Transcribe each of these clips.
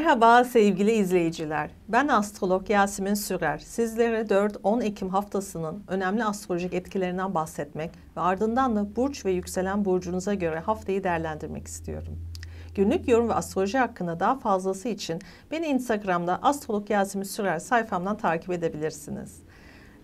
Merhaba sevgili izleyiciler. Ben astrolog Yasemin Sürer. Sizlere 4-10 Ekim haftasının önemli astrolojik etkilerinden bahsetmek ve ardından da burç ve yükselen burcunuza göre haftayı değerlendirmek istiyorum. Günlük yorum ve astroloji hakkında daha fazlası için beni Instagram'da astrolog Yasemin Sürer sayfamdan takip edebilirsiniz.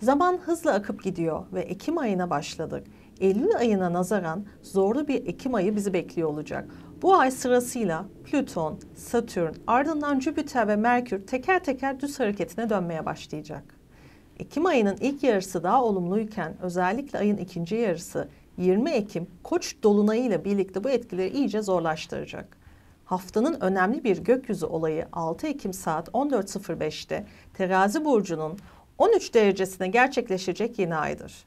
Zaman hızla akıp gidiyor ve Ekim ayına başladık. Eylül ayına nazaran zorlu bir Ekim ayı bizi bekliyor olacak. Bu ay sırasıyla Plüton, Satürn, ardından Jüpiter ve Merkür teker teker düz hareketine dönmeye başlayacak. Ekim ayının ilk yarısı daha olumluyken özellikle ayın ikinci yarısı 20 Ekim Koç dolunayı ile birlikte bu etkileri iyice zorlaştıracak. Haftanın önemli bir gökyüzü olayı 6 Ekim saat 14.05'te Terazi burcunun 13 derecesine gerçekleşecek yeni aydır.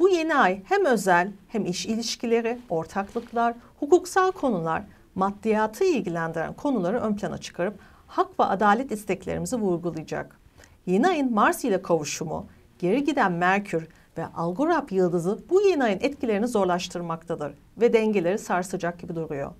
Bu yeni ay hem özel hem iş ilişkileri, ortaklıklar, hukuksal konular, maddiyatı ilgilendiren konuları ön plana çıkarıp hak ve adalet isteklerimizi vurgulayacak. Yeni ayın Mars ile kavuşumu, geri giden Merkür ve Algorap yıldızı bu yeni ayın etkilerini zorlaştırmaktadır ve dengeleri sarsacak gibi duruyor.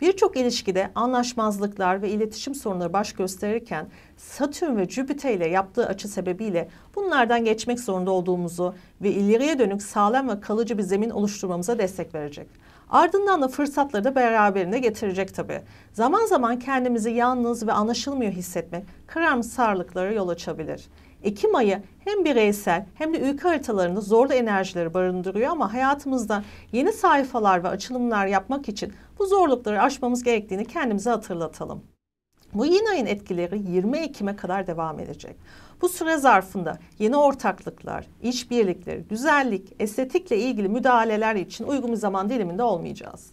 Birçok ilişkide anlaşmazlıklar ve iletişim sorunları baş gösterirken Satürn ve Jüpiter ile yaptığı açı sebebiyle bunlardan geçmek zorunda olduğumuzu ve ileriye dönük sağlam ve kalıcı bir zemin oluşturmamıza destek verecek. Ardından da fırsatları da beraberinde getirecek tabii. Zaman zaman kendimizi yalnız ve anlaşılmıyor hissetmek karamsarlıklara yol açabilir. Ekim ayı hem bireysel hem de ülke haritalarında zorlu enerjileri barındırıyor ama hayatımızda yeni sayfalar ve açılımlar yapmak için bu zorlukları aşmamız gerektiğini kendimize hatırlatalım. Bu yeni ayın etkileri 20 Ekim'e kadar devam edecek. Bu süre zarfında yeni ortaklıklar, işbirlikleri, güzellik, estetikle ilgili müdahaleler için uygun bir zaman diliminde olmayacağız.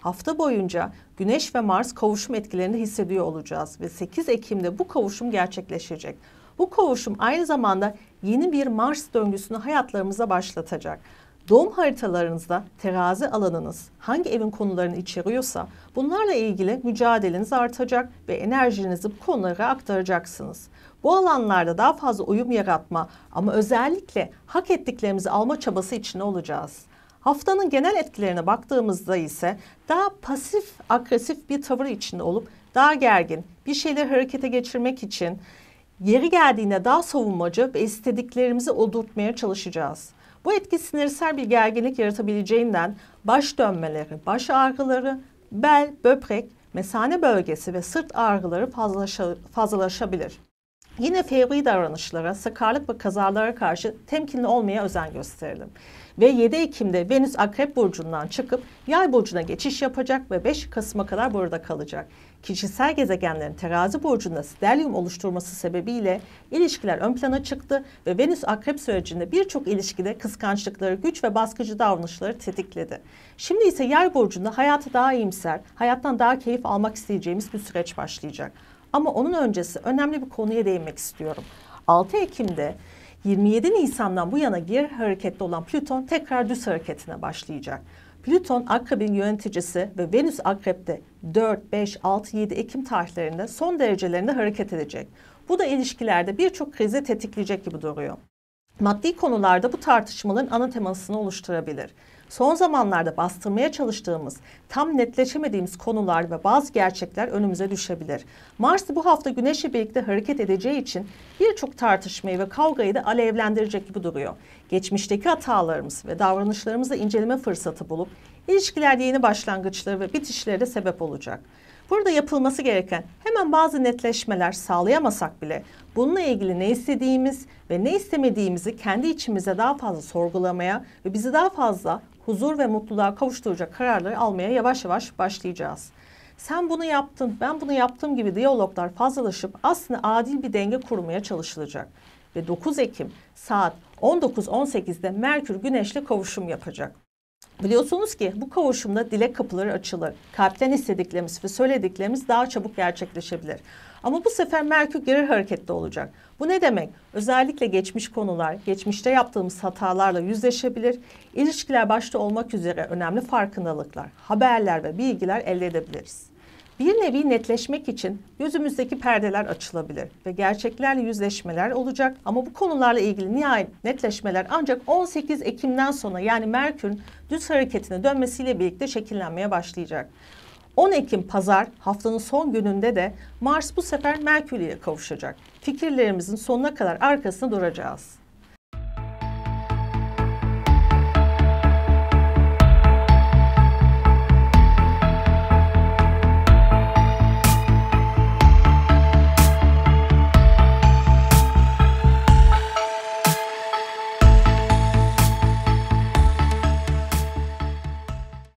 Hafta boyunca Güneş ve Mars kavuşum etkilerini hissediyor olacağız ve 8 Ekim'de bu kavuşum gerçekleşecek. Bu kavuşum aynı zamanda yeni bir Mars döngüsünü hayatlarımıza başlatacak doğum haritalarınızda terazi alanınız hangi evin konularını içeriyorsa bunlarla ilgili mücadeleniz artacak ve enerjinizi bu konulara aktaracaksınız. Bu alanlarda daha fazla uyum yaratma ama özellikle hak ettiklerimizi alma çabası içinde olacağız. Haftanın genel etkilerine baktığımızda ise daha pasif agresif bir tavır içinde olup daha gergin, bir şeyleri harekete geçirmek için Yeri geldiğinde daha savunmacı ve istediklerimizi odurtmaya çalışacağız. Bu etki sinirsel bir gerginlik yaratabileceğinden baş dönmeleri, baş ağrıları, bel, böbrek, mesane bölgesi ve sırt ağrıları fazlalaşa, fazlalaşabilir. Yine fevri davranışlara, sakarlık ve kazalara karşı temkinli olmaya özen gösterelim. Ve 7 Ekim'de Venüs Akrep Burcu'ndan çıkıp Yay Burcu'na geçiş yapacak ve 5 Kasım'a kadar burada kalacak. Kişisel gezegenlerin terazi burcunda stelyum oluşturması sebebiyle ilişkiler ön plana çıktı ve Venüs Akrep sürecinde birçok ilişkide kıskançlıkları, güç ve baskıcı davranışları tetikledi. Şimdi ise Yay Burcu'nda hayatı daha iyimser, hayattan daha keyif almak isteyeceğimiz bir süreç başlayacak. Ama onun öncesi önemli bir konuya değinmek istiyorum. 6 Ekim'de 27 Nisan'dan bu yana gir hareketli olan Plüton tekrar düz hareketine başlayacak. Plüton Akrep'in yöneticisi ve Venüs Akrep'te 4, 5, 6, 7 Ekim tarihlerinde son derecelerinde hareket edecek. Bu da ilişkilerde birçok krizi tetikleyecek gibi duruyor. Maddi konularda bu tartışmaların ana temasını oluşturabilir son zamanlarda bastırmaya çalıştığımız, tam netleşemediğimiz konular ve bazı gerçekler önümüze düşebilir. Mars bu hafta Güneş'le birlikte hareket edeceği için birçok tartışmayı ve kavgayı da alevlendirecek gibi duruyor. Geçmişteki hatalarımız ve davranışlarımızı inceleme fırsatı bulup ilişkilerde yeni başlangıçları ve bitişlere de sebep olacak. Burada yapılması gereken hemen bazı netleşmeler sağlayamasak bile bununla ilgili ne istediğimiz ve ne istemediğimizi kendi içimize daha fazla sorgulamaya ve bizi daha fazla huzur ve mutluluğa kavuşturacak kararları almaya yavaş yavaş başlayacağız. Sen bunu yaptın, ben bunu yaptım gibi diyaloglar fazlalaşıp aslında adil bir denge kurmaya çalışılacak. Ve 9 Ekim saat 19.18'de Merkür Güneş'le kavuşum yapacak. Biliyorsunuz ki bu kavuşumda dile kapıları açılır. Kalpten istediklerimiz ve söylediklerimiz daha çabuk gerçekleşebilir. Ama bu sefer Merkür geri harekette olacak. Bu ne demek? Özellikle geçmiş konular, geçmişte yaptığımız hatalarla yüzleşebilir, İlişkiler başta olmak üzere önemli farkındalıklar, haberler ve bilgiler elde edebiliriz bir nevi netleşmek için gözümüzdeki perdeler açılabilir ve gerçeklerle yüzleşmeler olacak. Ama bu konularla ilgili nihayet netleşmeler ancak 18 Ekim'den sonra yani Merkür'ün düz hareketine dönmesiyle birlikte şekillenmeye başlayacak. 10 Ekim pazar haftanın son gününde de Mars bu sefer Merkür ile kavuşacak. Fikirlerimizin sonuna kadar arkasında duracağız.